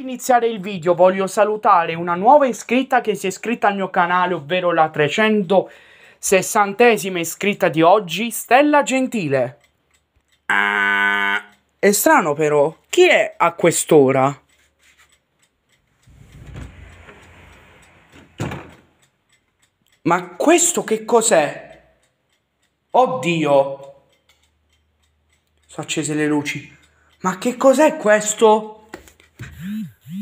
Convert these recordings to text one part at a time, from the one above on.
iniziare il video voglio salutare una nuova iscritta che si è iscritta al mio canale, ovvero la 360esima iscritta di oggi, Stella Gentile. Ah, è strano però, chi è a quest'ora? Ma questo che cos'è? Oddio! Sono accese le luci. Ma che cos'è questo?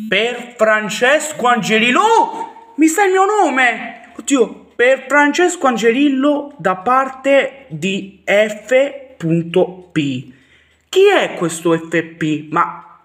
Per Francesco Angelillo. Oh, mi sta il mio nome. Oddio. Per Francesco Angelillo da parte di F.P. Chi è questo FP? Ma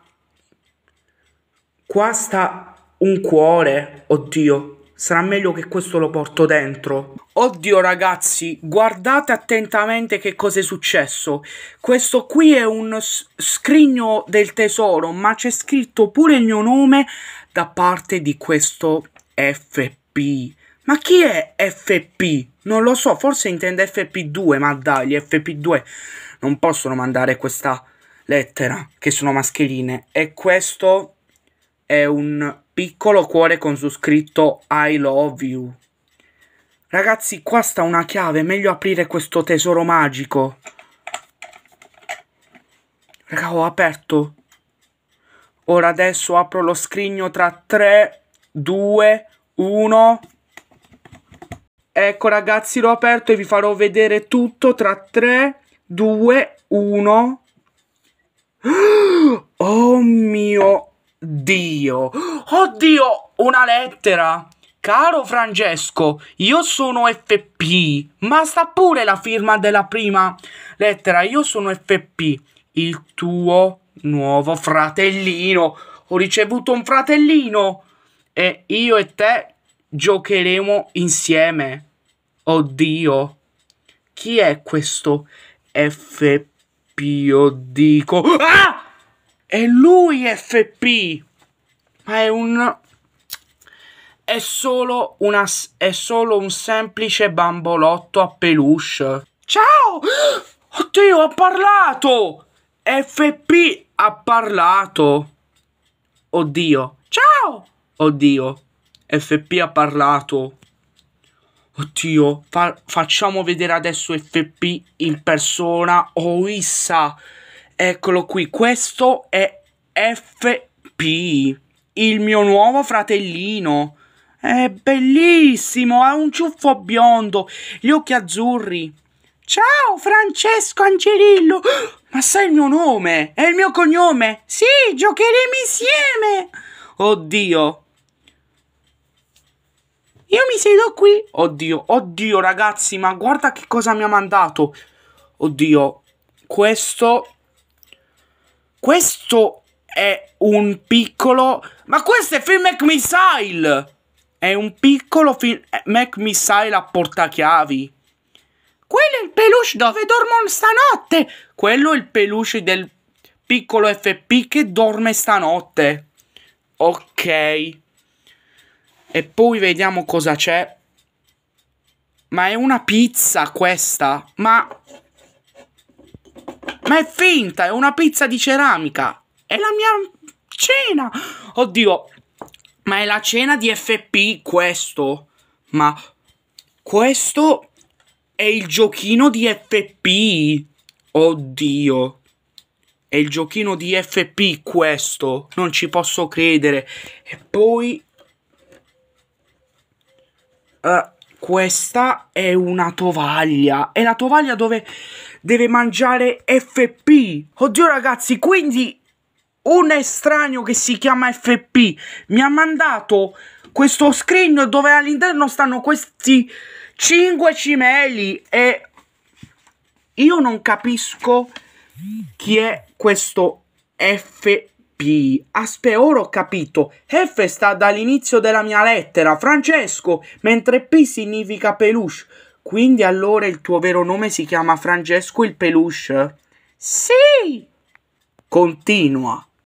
qua sta un cuore. Oddio sarà meglio che questo lo porto dentro. Oddio ragazzi, guardate attentamente che cosa è successo. Questo qui è un scrigno del tesoro, ma c'è scritto pure il mio nome da parte di questo FP. Ma chi è FP? Non lo so, forse intende FP2, ma dai, gli FP2 non possono mandare questa lettera, che sono mascherine. E questo è un piccolo cuore con su scritto I love you. Ragazzi, qua sta una chiave, meglio aprire questo tesoro magico. Raga, ho aperto. Ora adesso apro lo scrigno tra 3, 2, 1... Ecco ragazzi, l'ho aperto e vi farò vedere tutto tra 3, 2, 1... Oh mio Dio. Oddio, una lettera. Caro Francesco, io sono FP, ma sta pure la firma della prima lettera. Io sono FP, il tuo nuovo fratellino. Ho ricevuto un fratellino e io e te giocheremo insieme. Oddio. Chi è questo FP? Io dico... Ah! è lui FP, ma è un... È solo, una, è solo un semplice bambolotto a peluche. Ciao! Oddio, ha parlato! FP ha parlato. Oddio. Ciao! Oddio. FP ha parlato. Oddio, fa facciamo vedere adesso FP in persona oh, Issa. Eccolo qui, questo è FP, il mio nuovo fratellino. È bellissimo, ha un ciuffo biondo, gli occhi azzurri. Ciao Francesco Angelillo! Ma sai il mio nome? È il mio cognome? Sì, giocheremo insieme! Oddio! Io mi siedo qui! Oddio, oddio ragazzi, ma guarda che cosa mi ha mandato! Oddio, questo questo è un piccolo... Ma questo è Film Mac Missile! È un piccolo film... Eh, Mac Missile a portachiavi. Quello è il peluche dove dormono stanotte! Quello è il peluche del piccolo FP che dorme stanotte. Ok. E poi vediamo cosa c'è. Ma è una pizza questa? Ma ma è finta, è una pizza di ceramica. È la mia cena. Oddio, ma è la cena di FP questo? Ma questo è il giochino di FP. Oddio. È il giochino di FP questo. Non ci posso credere. E poi... Uh, questa è una tovaglia. È la tovaglia dove deve mangiare FP. Oddio ragazzi, quindi un estraneo che si chiama FP mi ha mandato questo screen dove all'interno stanno questi 5 cimeli e io non capisco chi è questo FP aspe ora ho capito. F sta dall'inizio della mia lettera, Francesco, mentre P significa peluche. Quindi allora il tuo vero nome si chiama Francesco il peluche? Sì! Continua.